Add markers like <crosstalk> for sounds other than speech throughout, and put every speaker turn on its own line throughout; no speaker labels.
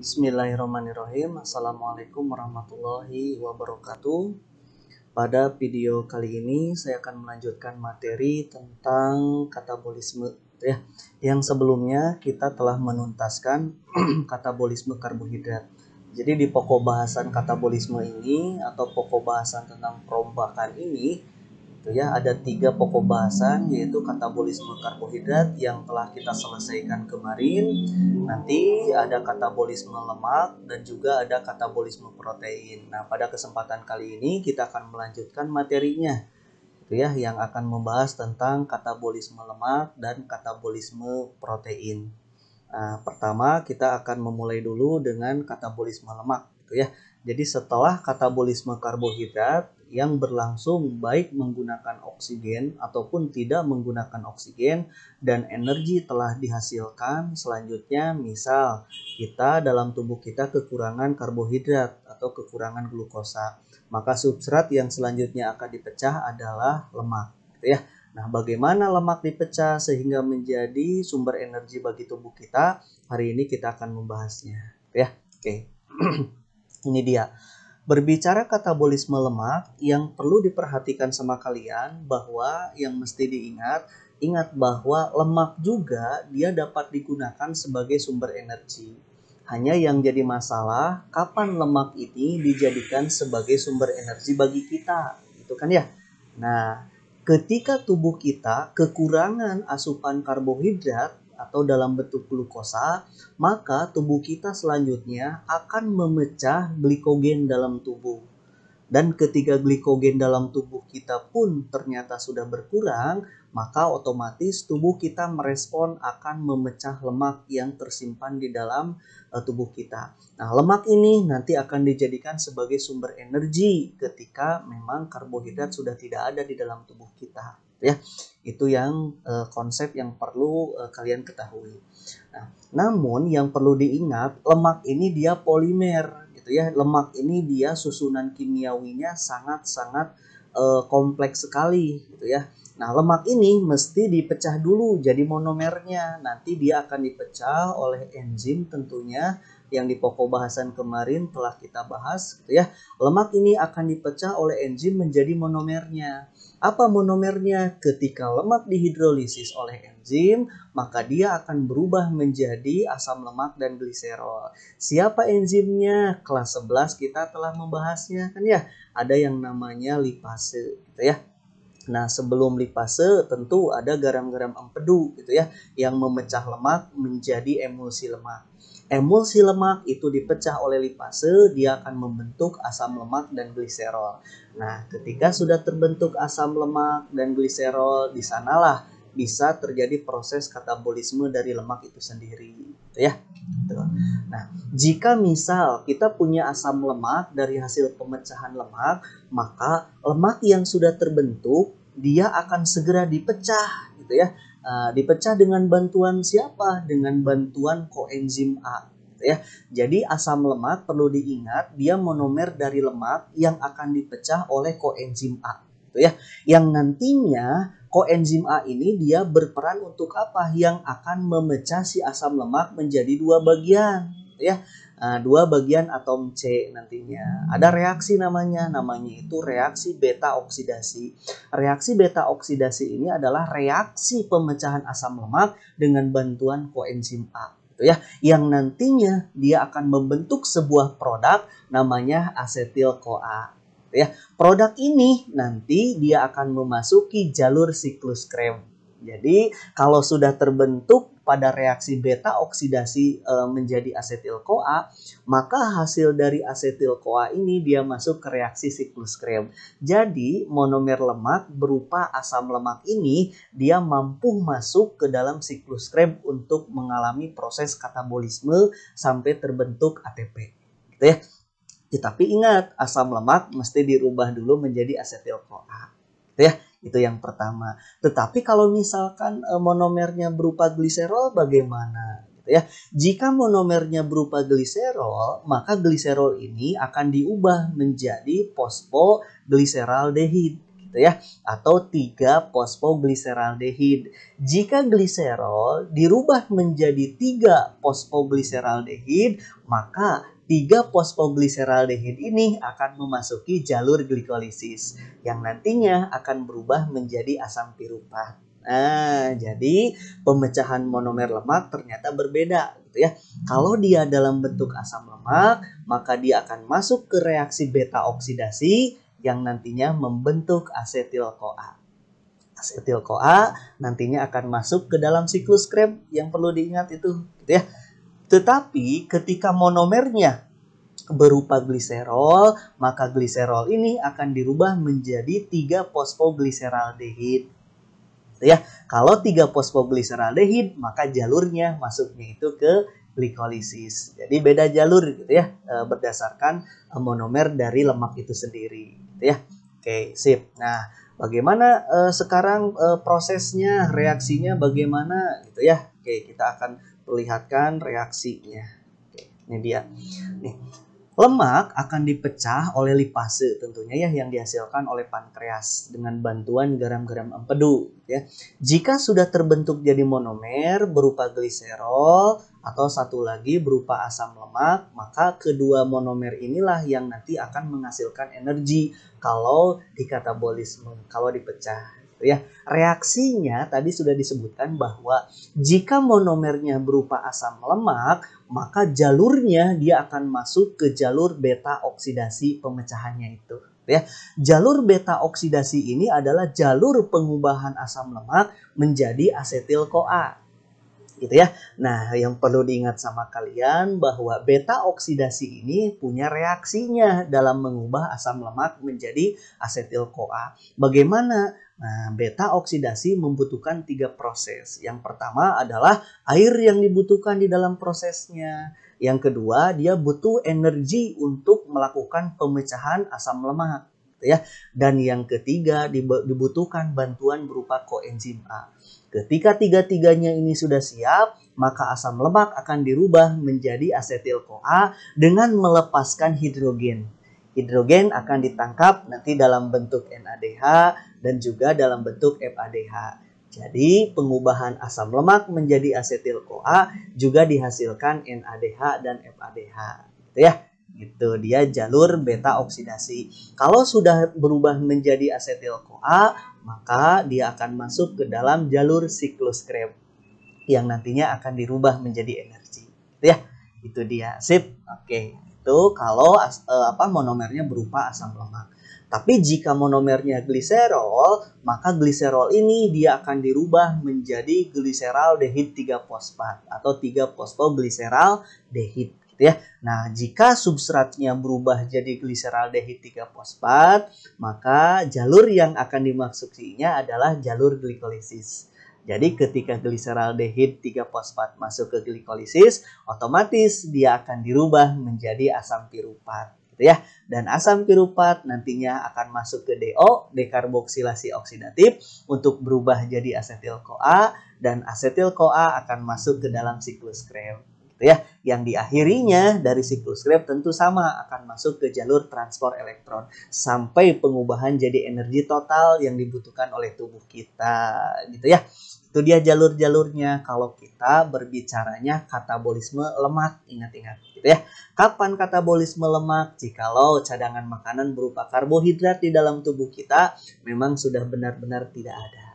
Bismillahirrahmanirrahim. Assalamualaikum warahmatullahi wabarakatuh. Pada video kali ini saya akan melanjutkan materi tentang katabolisme ya. Yang sebelumnya kita telah menuntaskan <clears throat> katabolisme karbohidrat. Jadi di pokok bahasan katabolisme ini atau pokok bahasan tentang perombakan ini gitu ya ada tiga pokok bahasan yaitu katabolisme karbohidrat yang telah kita selesaikan kemarin nanti ada katabolisme lemak dan juga ada katabolisme protein nah pada kesempatan kali ini kita akan melanjutkan materinya gitu ya yang akan membahas tentang katabolisme lemak dan katabolisme protein nah, pertama kita akan memulai dulu dengan katabolisme lemak gitu ya jadi setelah katabolisme karbohidrat yang berlangsung baik menggunakan oksigen ataupun tidak menggunakan oksigen dan energi telah dihasilkan. Selanjutnya misal kita dalam tubuh kita kekurangan karbohidrat atau kekurangan glukosa, maka substrat yang selanjutnya akan dipecah adalah lemak gitu ya. Nah, bagaimana lemak dipecah sehingga menjadi sumber energi bagi tubuh kita? Hari ini kita akan membahasnya, gitu ya. Oke. <clears throat> Ini dia. Berbicara katabolisme lemak, yang perlu diperhatikan sama kalian bahwa yang mesti diingat, ingat bahwa lemak juga dia dapat digunakan sebagai sumber energi. Hanya yang jadi masalah, kapan lemak ini dijadikan sebagai sumber energi bagi kita, gitu kan ya? Nah, ketika tubuh kita kekurangan asupan karbohidrat, atau dalam bentuk glukosa, maka tubuh kita selanjutnya akan memecah glikogen dalam tubuh. Dan ketika glikogen dalam tubuh kita pun ternyata sudah berkurang, maka otomatis tubuh kita merespon akan memecah lemak yang tersimpan di dalam eh, tubuh kita. Nah, lemak ini nanti akan dijadikan sebagai sumber energi ketika memang karbohidrat sudah tidak ada di dalam tubuh kita ya itu yang uh, konsep yang perlu uh, kalian ketahui nah, namun yang perlu diingat lemak ini dia polimer gitu ya lemak ini dia susunan kimiawinya sangat sangat uh, eh, kompleks sekali gitu ya Nah, lemak ini mesti dipecah dulu jadi monomernya. Nanti dia akan dipecah oleh enzim tentunya yang di pokok bahasan kemarin telah kita bahas gitu ya. Lemak ini akan dipecah oleh enzim menjadi monomernya. Apa monomernya? Ketika lemak dihidrolisis oleh enzim, maka dia akan berubah menjadi asam lemak dan gliserol. Siapa enzimnya? Kelas 11 kita telah membahasnya kan ya. Ada yang namanya lipase gitu ya. Nah, sebelum lipase tentu ada garam-garam empedu gitu ya yang memecah lemak menjadi emulsi lemak. Emulsi lemak itu dipecah oleh lipase, dia akan membentuk asam lemak dan gliserol. Nah, ketika sudah terbentuk asam lemak dan gliserol, di sanalah bisa terjadi proses katabolisme dari lemak itu sendiri gitu ya gitu. nah jika misal kita punya asam lemak dari hasil pemecahan lemak maka lemak yang sudah terbentuk dia akan segera dipecah gitu ya uh, dipecah dengan bantuan siapa dengan bantuan koenzim A gitu ya jadi asam lemak perlu diingat dia monomer dari lemak yang akan dipecah oleh koenzim A gitu ya. Yang nantinya koenzim A ini dia berperan untuk apa? Yang akan memecah si asam lemak menjadi dua bagian gitu ya. Nah, dua bagian atom C nantinya. Ada reaksi namanya, namanya itu reaksi beta oksidasi. Reaksi beta oksidasi ini adalah reaksi pemecahan asam lemak dengan bantuan koenzim A gitu ya yang nantinya dia akan membentuk sebuah produk namanya asetil CoA gitu ya. Produk ini nanti dia akan memasuki jalur siklus krem. Jadi kalau sudah terbentuk pada reaksi beta oksidasi e, menjadi asetil CoA, maka hasil dari asetil CoA ini dia masuk ke reaksi siklus krem. Jadi monomer lemak berupa asam lemak ini dia mampu masuk ke dalam siklus krem untuk mengalami proses katabolisme sampai terbentuk ATP. Gitu ya. Tapi ingat, asam lemak mesti dirubah dulu menjadi asetil CoA. Gitu ya. Itu yang pertama. Tetapi kalau misalkan e, monomernya berupa gliserol bagaimana? Gitu ya. Jika monomernya berupa gliserol, maka gliserol ini akan diubah menjadi fosfogliseraldehid gitu ya atau tiga 3 fosfogliseraldehid. Jika gliserol dirubah menjadi tiga 3 fosfogliseraldehid, maka Tiga fosfogliseraldehid ini akan memasuki jalur glikolisis yang nantinya akan berubah menjadi asam piruvat. Nah, jadi pemecahan monomer lemak ternyata berbeda gitu ya. Kalau dia dalam bentuk asam lemak, maka dia akan masuk ke reaksi beta oksidasi yang nantinya membentuk asetil CoA. Asetil CoA nantinya akan masuk ke dalam siklus Krebs yang perlu diingat itu gitu ya. Tetapi ketika monomernya berupa gliserol, maka gliserol ini akan dirubah menjadi 3 fosfogliseraldehid. Gitu ya, kalau 3 fosfogliseraldehid, maka jalurnya masuknya itu ke glikolisis. Jadi beda jalur gitu ya e, berdasarkan e, monomer dari lemak itu sendiri gitu ya. Oke, sip. Nah, bagaimana e, sekarang prosesnya, reaksinya bagaimana gitu ya. Oke, kita akan perlihatkan reaksinya. ini dia. Nih, lemak akan dipecah oleh lipase tentunya ya yang dihasilkan oleh pankreas dengan bantuan garam-garam empedu ya. Jika sudah terbentuk jadi monomer berupa gliserol atau satu lagi berupa asam lemak, maka kedua monomer inilah yang nanti akan menghasilkan energi kalau dikatabolisme, kalau dipecah gitu ya. Reaksinya tadi sudah disebutkan bahwa jika monomernya berupa asam lemak, maka jalurnya dia akan masuk ke jalur beta oksidasi pemecahannya itu. Ya, jalur beta oksidasi ini adalah jalur pengubahan asam lemak menjadi asetil CoA gitu ya. Nah, yang perlu diingat sama kalian bahwa beta oksidasi ini punya reaksinya dalam mengubah asam lemak menjadi asetil CoA. Bagaimana Nah, beta oksidasi membutuhkan tiga proses. Yang pertama adalah air yang dibutuhkan di dalam prosesnya. Yang kedua, dia butuh energi untuk melakukan pemecahan asam lemak, gitu ya. Dan yang ketiga, dibutuhkan bantuan berupa koenzim A. Ketika tiga-tiganya ini sudah siap, maka asam lemak akan dirubah menjadi asetil-CoA dengan melepaskan hidrogen hidrogen akan ditangkap nanti dalam bentuk NADH dan juga dalam bentuk FADH. Jadi, pengubahan asam lemak menjadi asetil CoA juga dihasilkan NADH dan FADH. Gitu ya. itu dia jalur beta oksidasi. Kalau sudah berubah menjadi asetil CoA, maka dia akan masuk ke dalam jalur siklus Krebs yang nantinya akan dirubah menjadi energi. Gitu ya. Itu dia. Sip. Oke. Okay itu kalau as, uh, apa monomernya berupa asam lemak. Tapi jika monomernya gliserol, maka gliserol ini dia akan dirubah menjadi gliserol dehid 3 fosfat atau 3 fosfogliserol dehid gitu ya. Nah, jika substratnya berubah jadi gliserol dehid 3 fosfat, maka jalur yang akan dimaksudinya adalah jalur glikolisis. Jadi ketika gliseraldehid 3 fosfat masuk ke glikolisis, otomatis dia akan dirubah menjadi asam pirupat gitu ya. Dan asam pirupat nantinya akan masuk ke DO, dekarboksilasi oksidatif untuk berubah jadi asetil CoA dan asetil CoA akan masuk ke dalam siklus Krebs gitu ya yang diakhirinya dari siklus Krebs tentu sama akan masuk ke jalur transfer elektron sampai pengubahan jadi energi total yang dibutuhkan oleh tubuh kita gitu ya itu dia jalur-jalurnya kalau kita berbicaranya katabolisme lemak ingat-ingat gitu ya kapan katabolisme lemak jikalau cadangan makanan berupa karbohidrat di dalam tubuh kita memang sudah benar-benar tidak ada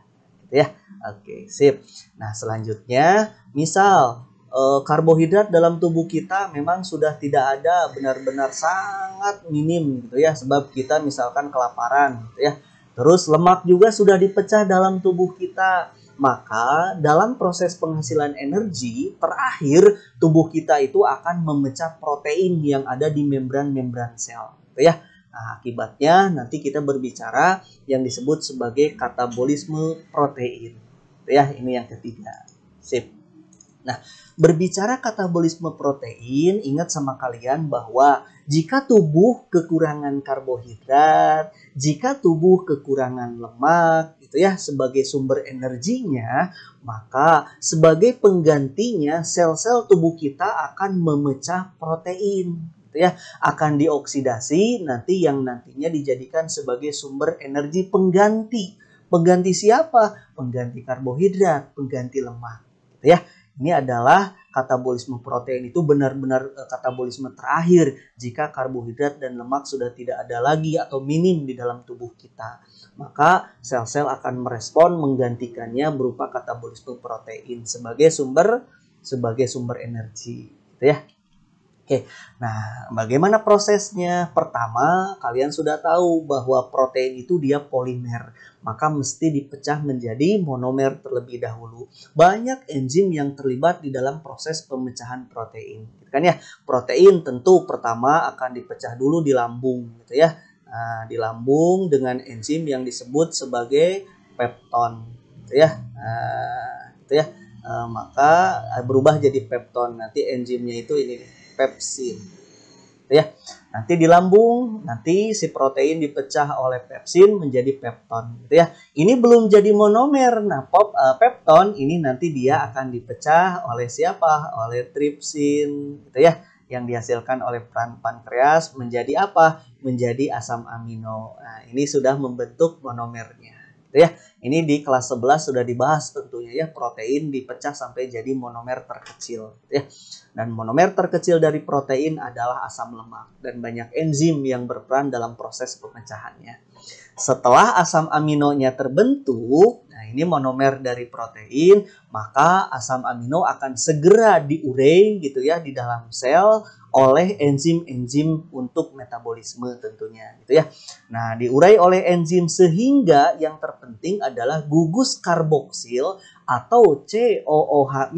gitu ya oke sip nah selanjutnya misal Eh, karbohidrat dalam tubuh kita memang sudah tidak ada benar-benar sangat minim gitu ya sebab kita misalkan kelaparan gitu ya terus lemak juga sudah dipecah dalam tubuh kita maka dalam proses penghasilan energi terakhir tubuh kita itu akan memecah protein yang ada di membran-membran sel gitu ya Nah, akibatnya nanti kita berbicara yang disebut sebagai katabolisme protein. Gitu ya, ini yang ketiga. Sip. Nah, berbicara katabolisme protein, ingat sama kalian bahwa jika tubuh kekurangan karbohidrat, jika tubuh kekurangan lemak, gitu ya, sebagai sumber energinya, maka sebagai penggantinya sel-sel tubuh kita akan memecah protein gitu ya akan dioksidasi nanti yang nantinya dijadikan sebagai sumber energi pengganti pengganti siapa pengganti karbohidrat pengganti lemak gitu ya ini adalah katabolisme protein itu benar-benar eh, katabolisme terakhir jika karbohidrat dan lemak sudah tidak ada lagi atau minim di dalam tubuh kita. Maka sel-sel akan merespon menggantikannya berupa katabolisme protein sebagai sumber sebagai sumber energi. Gitu ya. Oke, nah bagaimana prosesnya? Pertama, kalian sudah tahu bahwa protein itu dia polimer, maka mesti dipecah menjadi monomer terlebih dahulu. Banyak enzim yang terlibat di dalam proses pemecahan protein, gitu kan ya? Protein tentu pertama akan dipecah dulu di lambung, gitu ya, nah, di lambung dengan enzim yang disebut sebagai pepton, gitu ya, nah, gitu ya. Nah, maka eh, berubah jadi pepton. Nanti enzimnya itu ini. Nih pepsin. Gitu ya, nanti di lambung, nanti si protein dipecah oleh pepsin menjadi pepton. Gitu ya, ini belum jadi monomer. Nah, pop, uh, pepton ini nanti dia akan dipecah oleh siapa? Oleh tripsin, gitu ya, yang dihasilkan oleh peran pankreas menjadi apa? Menjadi asam amino. Nah, ini sudah membentuk monomernya. Gitu ya. Ini di kelas 11 sudah dibahas tentunya ya protein dipecah sampai jadi monomer terkecil gitu ya. Dan monomer terkecil dari protein adalah asam lemak dan banyak enzim yang berperan dalam proses pemecahannya. Setelah asam aminonya terbentuk, ini monomer dari protein, maka asam amino akan segera diurai gitu ya di dalam sel oleh enzim-enzim untuk metabolisme tentunya gitu ya. Nah, diurai oleh enzim sehingga yang terpenting adalah gugus karboksil atau COOH-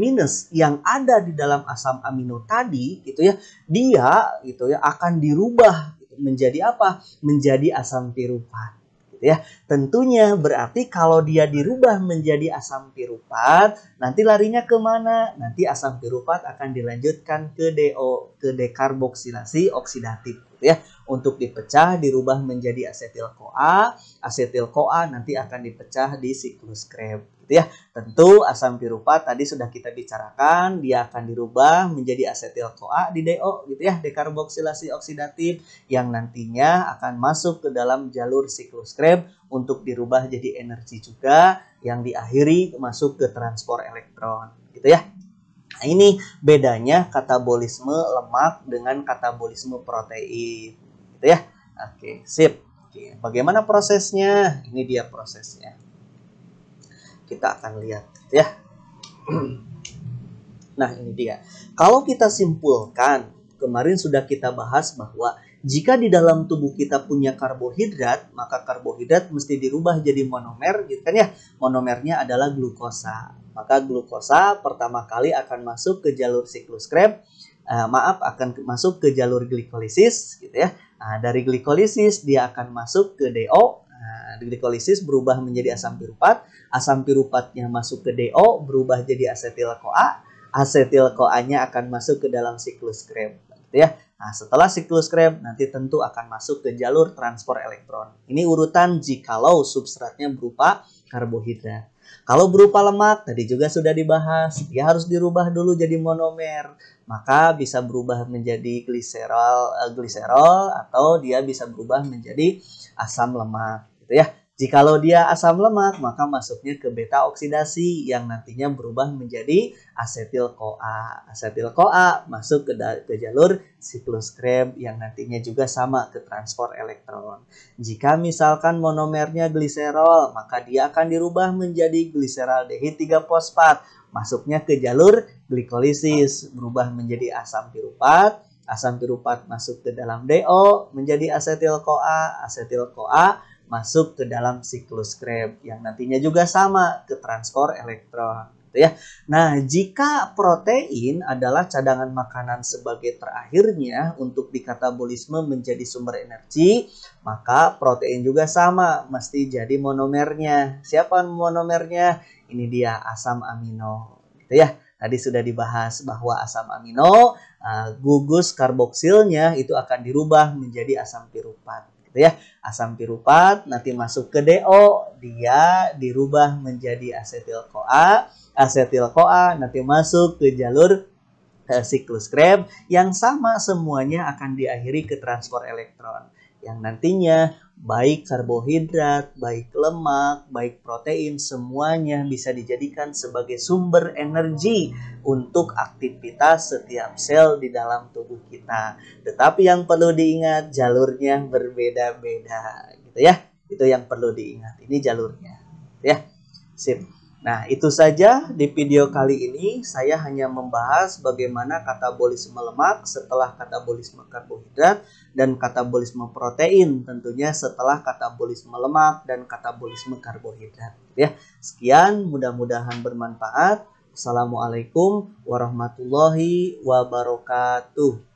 yang ada di dalam asam amino tadi gitu ya, dia gitu ya akan dirubah menjadi apa? Menjadi asam piruvat gitu ya. Tentunya berarti kalau dia dirubah menjadi asam pirupat, nanti larinya kemana? Nanti asam pirupat akan dilanjutkan ke DO, ke dekarboksilasi oksidatif. Gitu ya untuk dipecah dirubah menjadi asetil CoA asetil CoA nanti akan dipecah di siklus Krebs gitu ya tentu asam pirupa tadi sudah kita bicarakan dia akan dirubah menjadi asetil CoA di DO gitu ya dekarboksilasi oksidatif yang nantinya akan masuk ke dalam jalur siklus Krebs untuk dirubah jadi energi juga yang diakhiri masuk ke transport elektron gitu ya Nah, ini bedanya katabolisme lemak dengan katabolisme protein, gitu ya. Oke, sip. Oke, bagaimana prosesnya? Ini dia prosesnya. Kita akan lihat, gitu ya. <clears throat> nah, ini dia. Kalau kita simpulkan, kemarin sudah kita bahas bahwa jika di dalam tubuh kita punya karbohidrat, maka karbohidrat mesti dirubah jadi monomer, gitu kan ya? Monomernya adalah glukosa. Maka glukosa pertama kali akan masuk ke jalur siklus Krebs, uh, maaf akan masuk ke jalur glikolisis, gitu ya. Nah, dari glikolisis dia akan masuk ke DO. Nah, glikolisis berubah menjadi asam pirupat, asam pirupatnya masuk ke DO, berubah jadi asetil koa. asetil CoA-nya akan masuk ke dalam siklus Krebs gitu ya. Nah, setelah siklus Krebs nanti tentu akan masuk ke jalur transport elektron. Ini urutan jikalau substratnya berupa karbohidrat. Kalau berupa lemak tadi juga sudah dibahas, dia harus dirubah dulu jadi monomer. Maka bisa berubah menjadi gliserol, eh, gliserol atau dia bisa berubah menjadi asam lemak gitu ya. Jikalau dia asam lemak, maka masuknya ke beta oksidasi yang nantinya berubah menjadi asetil CoA. Asetil CoA masuk ke, ke jalur siklus Krebs yang nantinya juga sama ke transport elektron. Jika misalkan monomernya gliserol, maka dia akan dirubah menjadi gliseraldehid 3 fosfat. Masuknya ke jalur glikolisis, berubah menjadi asam pirupat. Asam pirupat masuk ke dalam DO menjadi asetil CoA, asetil CoA masuk ke dalam siklus Krebs yang nantinya juga sama ke transfer elektron gitu ya. Nah, jika protein adalah cadangan makanan sebagai terakhirnya untuk dikatabolisme menjadi sumber energi, maka protein juga sama mesti jadi monomernya. Siapa monomernya? Ini dia asam amino gitu ya. Tadi sudah dibahas bahwa asam amino uh, gugus karboksilnya itu akan dirubah menjadi asam piruvat gitu ya asam pirupat nanti masuk ke DO dia dirubah menjadi asetil CoA asetil CoA nanti masuk ke jalur ke eh, siklus Krebs yang sama semuanya akan diakhiri ke transfer elektron yang nantinya baik karbohidrat, baik lemak, baik protein, semuanya bisa dijadikan sebagai sumber energi untuk aktivitas setiap sel di dalam tubuh kita. Tetapi yang perlu diingat jalurnya berbeda-beda gitu ya. Itu yang perlu diingat. Ini jalurnya. Gitu ya. Sip. Nah, itu saja di video kali ini. Saya hanya membahas bagaimana katabolisme lemak setelah katabolisme karbohidrat dan katabolisme protein, tentunya setelah katabolisme lemak dan katabolisme karbohidrat. Ya, sekian, mudah-mudahan bermanfaat. Assalamualaikum warahmatullahi wabarakatuh.